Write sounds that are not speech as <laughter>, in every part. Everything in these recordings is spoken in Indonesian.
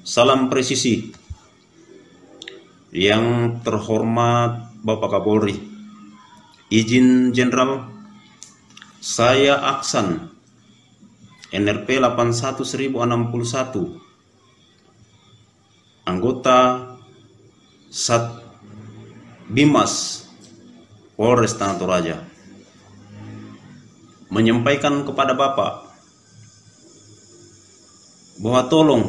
Salam presisi. Yang terhormat Bapak Kapolri. Izin Jenderal, saya Aksan NRP 81061 anggota Sat Bimas Polres Tanah Toraja menyampaikan kepada Bapak bahwa tolong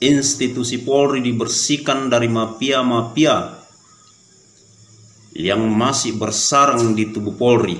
institusi Polri dibersihkan dari mafia-mafia yang masih bersarang di tubuh Polri.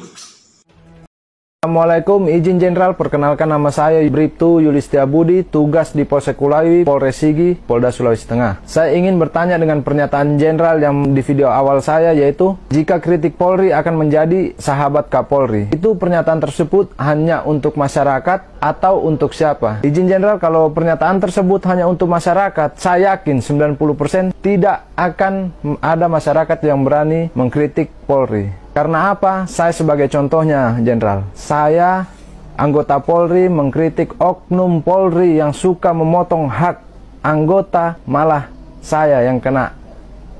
Assalamualaikum, izin jenderal perkenalkan nama saya Ibriptu Yulistia Budi, tugas di Polsek Kulawi, Polres Sigi, Polda Sulawesi Tengah. Saya ingin bertanya dengan pernyataan jenderal yang di video awal saya yaitu jika kritik Polri akan menjadi sahabat Kapolri. Itu pernyataan tersebut hanya untuk masyarakat atau untuk siapa? Izin jenderal kalau pernyataan tersebut hanya untuk masyarakat, saya yakin 90% tidak akan ada masyarakat yang berani mengkritik Polri. Karena apa? Saya sebagai contohnya, Jenderal. Saya anggota Polri mengkritik oknum Polri yang suka memotong hak anggota, malah saya yang kena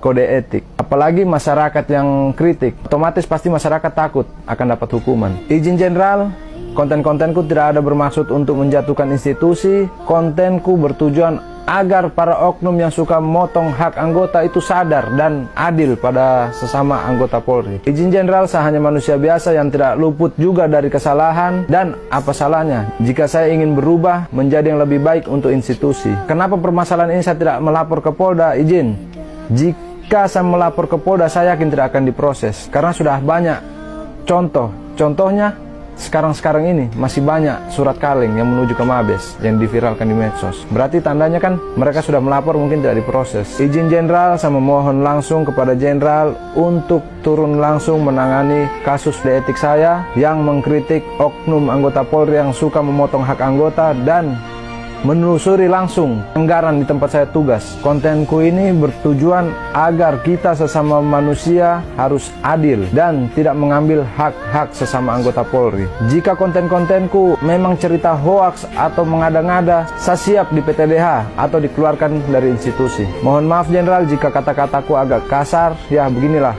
kode etik. Apalagi masyarakat yang kritik, otomatis pasti masyarakat takut akan dapat hukuman. Izin Jenderal, konten-kontenku tidak ada bermaksud untuk menjatuhkan institusi, kontenku bertujuan agar para oknum yang suka motong hak anggota itu sadar dan adil pada sesama anggota Polri. Izin Jenderal saya hanya manusia biasa yang tidak luput juga dari kesalahan dan apa salahnya jika saya ingin berubah menjadi yang lebih baik untuk institusi. Kenapa permasalahan ini saya tidak melapor ke Polda? Izin. Jika saya melapor ke Polda saya yakin tidak akan diproses karena sudah banyak contoh. Contohnya sekarang-sekarang ini masih banyak surat kaleng yang menuju ke Mabes yang diviralkan di medsos. Berarti tandanya kan mereka sudah melapor mungkin tidak diproses. Izin jenderal sama mohon langsung kepada jenderal untuk turun langsung menangani kasus etik saya yang mengkritik oknum anggota Polri yang suka memotong hak anggota dan menelusuri langsung anggaran di tempat saya tugas. Kontenku ini bertujuan agar kita sesama manusia harus adil dan tidak mengambil hak-hak sesama anggota Polri. Jika konten-kontenku memang cerita hoax atau mengada-ngada, saya siap di PTDH atau dikeluarkan dari institusi. Mohon maaf Jenderal jika kata-kataku agak kasar, ya beginilah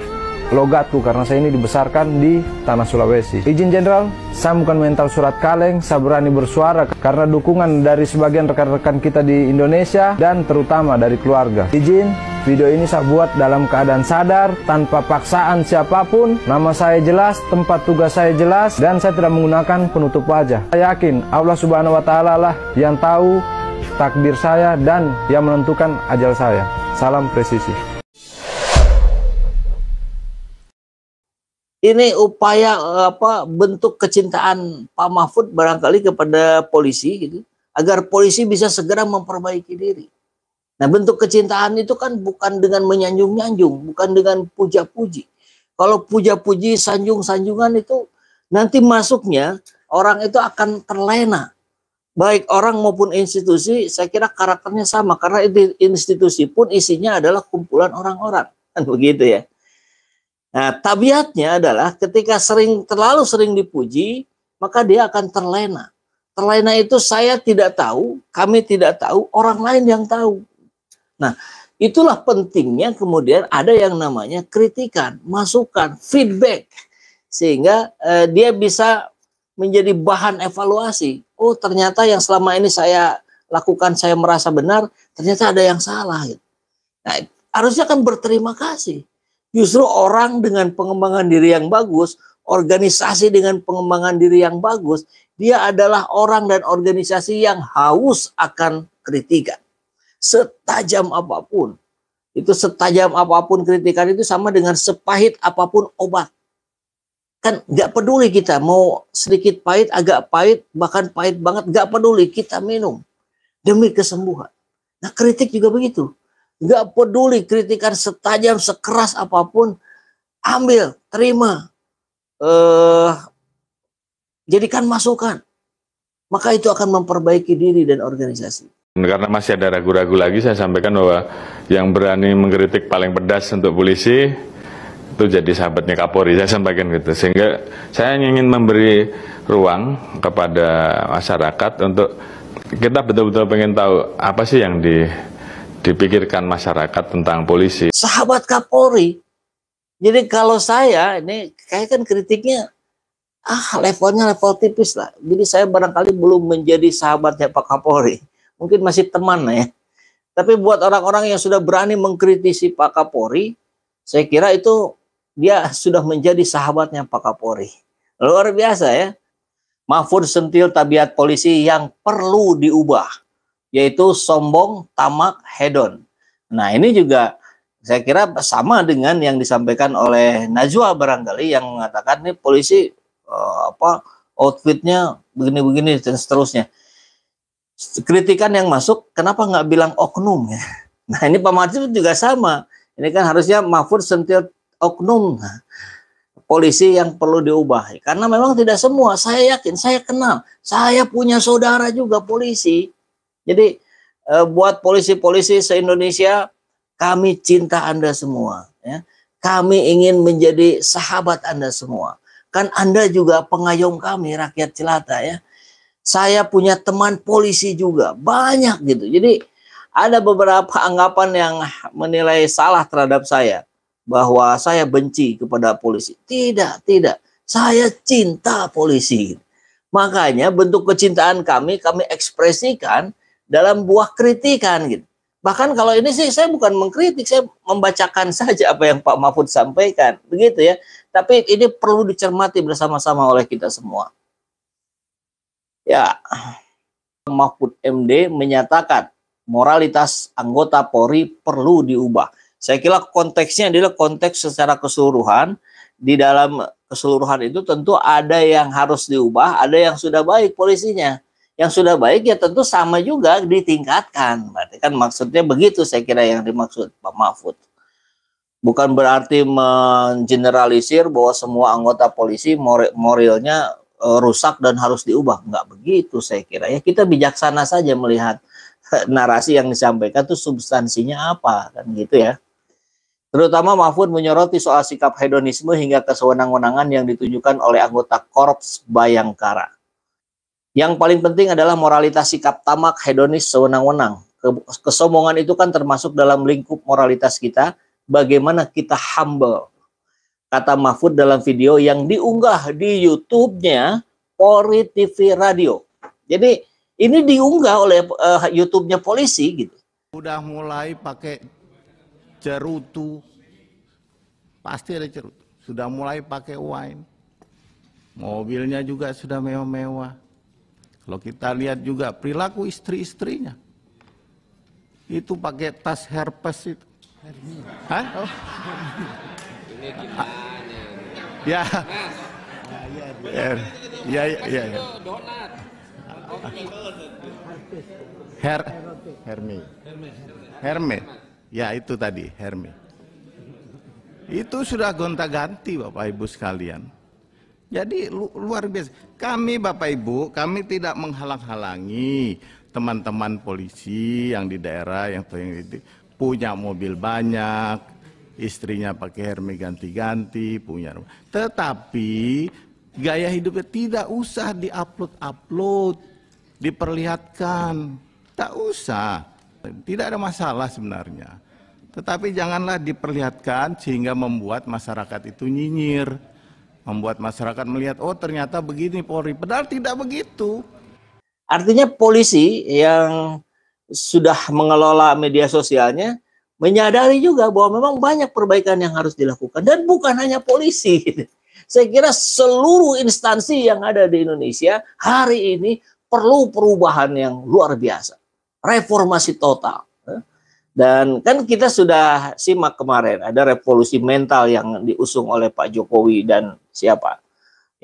logatku karena saya ini dibesarkan di tanah Sulawesi. Izin Jenderal, saya bukan mental surat kaleng, saya berani bersuara karena dukungan dari sebagian rekan-rekan kita di Indonesia dan terutama dari keluarga. Izin, Video ini saya buat dalam keadaan sadar, tanpa paksaan siapapun. Nama saya jelas, tempat tugas saya jelas, dan saya tidak menggunakan penutup wajah. Saya yakin Allah Subhanahu wa Ta'ala lah yang tahu takdir saya dan yang menentukan ajal saya. Salam presisi. ini upaya eh, apa bentuk kecintaan Pak Mahfud barangkali kepada polisi gitu agar polisi bisa segera memperbaiki diri. Nah, bentuk kecintaan itu kan bukan dengan menyanjung-nyanjung, bukan dengan puja-puji. Kalau puja-puji, sanjung-sanjungan itu nanti masuknya orang itu akan terlena. Baik orang maupun institusi, saya kira karakternya sama karena institusi pun isinya adalah kumpulan orang-orang. <laughs> Kan begitu ya. Nah, tabiatnya adalah ketika sering terlalu sering dipuji, maka dia akan terlena. Terlena itu saya tidak tahu, kami tidak tahu, orang lain yang tahu. Nah, itulah pentingnya kemudian ada yang namanya kritikan, masukan, feedback sehingga eh, dia bisa menjadi bahan evaluasi. Oh, ternyata yang selama ini saya lakukan saya merasa benar, ternyata ada yang salah Nah, harusnya kan berterima kasih Justru orang dengan pengembangan diri yang bagus, organisasi dengan pengembangan diri yang bagus, dia adalah orang dan organisasi yang haus akan kritikan. Setajam apapun, itu setajam apapun kritikan itu sama dengan sepahit apapun obat. Kan gak peduli kita mau sedikit pahit, agak pahit, bahkan pahit banget, gak peduli kita minum demi kesembuhan. Nah kritik juga begitu. Gak peduli kritikan setajam sekeras apapun, ambil, terima. Eh jadikan masukan. Maka itu akan memperbaiki diri dan organisasi. Karena masih ada ragu-ragu lagi saya sampaikan bahwa yang berani mengkritik paling pedas untuk polisi itu jadi sahabatnya Kapolri saya sampaikan gitu sehingga saya ingin memberi ruang kepada masyarakat untuk kita betul-betul pengen tahu apa sih yang di dipikirkan masyarakat tentang polisi. Sahabat Kapolri. Jadi kalau saya ini kayak kan kritiknya ah levelnya level tipis lah. Jadi saya barangkali belum menjadi sahabatnya Pak Kapolri. Mungkin masih teman ya. Tapi buat orang-orang yang sudah berani mengkritisi Pak Kapolri, saya kira itu dia sudah menjadi sahabatnya Pak Kapolri. Luar biasa ya. Mahfud sentil tabiat polisi yang perlu diubah yaitu sombong, tamak, hedon. Nah, ini juga saya kira sama dengan yang disampaikan oleh Najwa barangkali yang mengatakan nih polisi uh, apa outfitnya begini-begini dan seterusnya. Kritikan yang masuk, kenapa nggak bilang oknum ya? <laughs> Nah ini Pak Mahfud juga sama. Ini kan harusnya Mahfud sentil oknum polisi yang perlu diubah. Karena memang tidak semua, saya yakin, saya kenal. Saya punya saudara juga polisi. Jadi eh, buat polisi-polisi se-Indonesia, kami cinta Anda semua. Ya. Kami ingin menjadi sahabat Anda semua. Kan Anda juga pengayom kami, rakyat celata ya. Saya punya teman polisi juga, banyak gitu. Jadi ada beberapa anggapan yang menilai salah terhadap saya. Bahwa saya benci kepada polisi. Tidak, tidak. Saya cinta polisi. Makanya bentuk kecintaan kami, kami ekspresikan dalam buah kritikan gitu. Bahkan kalau ini sih saya bukan mengkritik, saya membacakan <laughs> saja apa yang Pak Mahfud sampaikan, begitu ya. Tapi ini perlu dicermati bersama-sama oleh kita semua. Ya, Mahfud MD menyatakan moralitas anggota Polri perlu diubah. Saya kira konteksnya adalah konteks secara keseluruhan. Di dalam keseluruhan itu tentu ada yang harus diubah, ada yang sudah baik polisinya yang sudah baik ya tentu sama juga ditingkatkan. Berarti kan maksudnya begitu saya kira yang dimaksud Pak Mahfud. Bukan berarti mengeneralisir bahwa semua anggota polisi moralnya e, rusak dan harus diubah. Enggak begitu saya kira. Ya kita bijaksana saja melihat <laughs> narasi yang disampaikan itu substansinya apa kan gitu ya. Terutama Mahfud menyoroti soal sikap hedonisme hingga kesewenang-wenangan yang ditunjukkan oleh anggota Korps Bayangkara. Yang paling penting adalah moralitas sikap tamak, hedonis, sewenang-wenang. Kesombongan itu kan termasuk dalam lingkup moralitas kita, bagaimana kita humble. Kata Mahfud dalam video yang diunggah di YouTube-nya Polri TV Radio. Jadi ini diunggah oleh uh, YouTube-nya polisi gitu. Udah mulai pakai cerutu. Pasti ada cerutu. Sudah mulai pakai wine. Mobilnya juga sudah mewah-mewah kalau kita lihat juga perilaku istri-istrinya. Itu pakai tas herpes itu. Hah? Ya. ya. Ya, ya, ya. ya. Her Herme. Herme. Ya itu tadi, Herme. Itu sudah gonta-ganti Bapak Ibu sekalian. Jadi luar biasa. Kami Bapak Ibu, kami tidak menghalang-halangi teman-teman polisi yang di daerah yang, punya mobil banyak, istrinya pakai Hermes ganti-ganti, punya rumah. Tetapi gaya hidupnya tidak usah diupload-upload, diperlihatkan. Tak usah. Tidak ada masalah sebenarnya. Tetapi janganlah diperlihatkan sehingga membuat masyarakat itu nyinyir membuat masyarakat melihat oh ternyata begini Polri padahal tidak begitu artinya polisi yang sudah mengelola media sosialnya menyadari juga bahwa memang banyak perbaikan yang harus dilakukan dan bukan hanya polisi <laughs> saya kira seluruh instansi yang ada di Indonesia hari ini perlu perubahan yang luar biasa reformasi total dan kan kita sudah simak kemarin ada revolusi mental yang diusung oleh Pak Jokowi dan siapa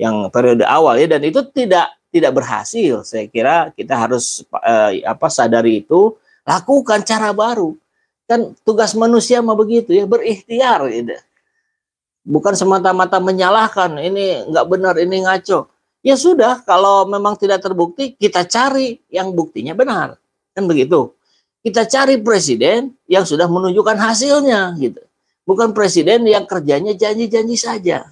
yang periode awal ya dan itu tidak tidak berhasil. Saya kira kita harus eh, apa sadari itu, lakukan cara baru. Kan tugas manusia mah begitu ya, berikhtiar gitu. Bukan semata-mata menyalahkan ini nggak benar, ini ngaco. Ya sudah, kalau memang tidak terbukti kita cari yang buktinya benar. Kan begitu kita cari presiden yang sudah menunjukkan hasilnya gitu. Bukan presiden yang kerjanya janji-janji saja.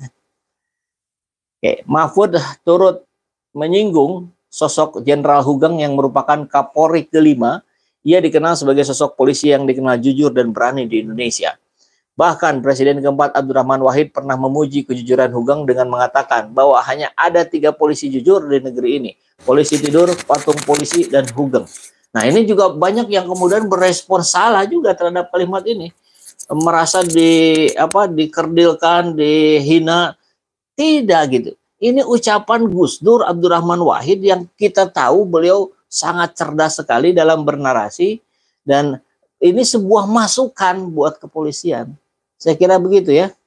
Oke, Mahfud turut menyinggung sosok Jenderal Hugeng yang merupakan Kapolri kelima. Ia dikenal sebagai sosok polisi yang dikenal jujur dan berani di Indonesia. Bahkan Presiden keempat Abdurrahman Wahid pernah memuji kejujuran Hugeng dengan mengatakan bahwa hanya ada tiga polisi jujur di negeri ini. Polisi tidur, patung polisi, dan Hugeng. Nah ini juga banyak yang kemudian berespon salah juga terhadap kalimat ini merasa di apa dikerdilkan, dihina. Tidak gitu. Ini ucapan Gus Dur Abdurrahman Wahid yang kita tahu beliau sangat cerdas sekali dalam bernarasi dan ini sebuah masukan buat kepolisian. Saya kira begitu ya.